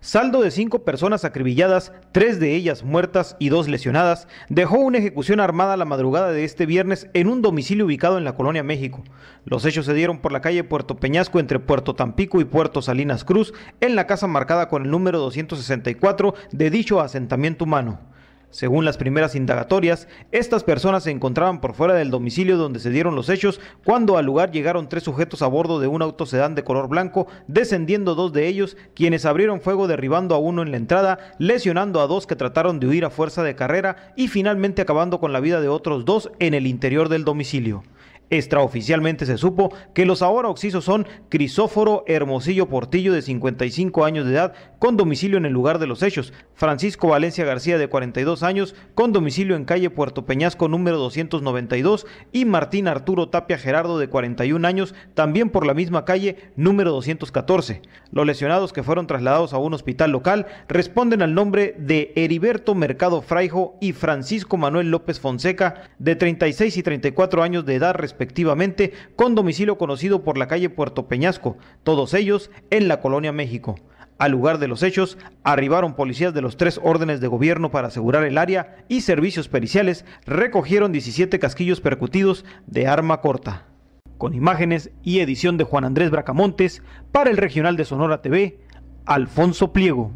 saldo de cinco personas acribilladas, tres de ellas muertas y dos lesionadas, dejó una ejecución armada la madrugada de este viernes en un domicilio ubicado en la colonia México. Los hechos se dieron por la calle Puerto Peñasco entre Puerto Tampico y Puerto Salinas Cruz, en la casa marcada con el número 264 de dicho asentamiento humano. Según las primeras indagatorias, estas personas se encontraban por fuera del domicilio donde se dieron los hechos cuando al lugar llegaron tres sujetos a bordo de un sedán de color blanco, descendiendo dos de ellos, quienes abrieron fuego derribando a uno en la entrada, lesionando a dos que trataron de huir a fuerza de carrera y finalmente acabando con la vida de otros dos en el interior del domicilio. Extraoficialmente se supo que los ahora oxisos son Crisóforo Hermosillo Portillo, de 55 años de edad, con domicilio en el lugar de los hechos, Francisco Valencia García, de 42 años, con domicilio en calle Puerto Peñasco, número 292, y Martín Arturo Tapia Gerardo, de 41 años, también por la misma calle, número 214. Los lesionados que fueron trasladados a un hospital local responden al nombre de Heriberto Mercado Fraijo y Francisco Manuel López Fonseca, de 36 y 34 años de edad, respectivamente respectivamente, con domicilio conocido por la calle Puerto Peñasco, todos ellos en la Colonia México. Al lugar de los hechos, arribaron policías de los tres órdenes de gobierno para asegurar el área y servicios periciales recogieron 17 casquillos percutidos de arma corta. Con imágenes y edición de Juan Andrés Bracamontes, para el Regional de Sonora TV, Alfonso Pliego.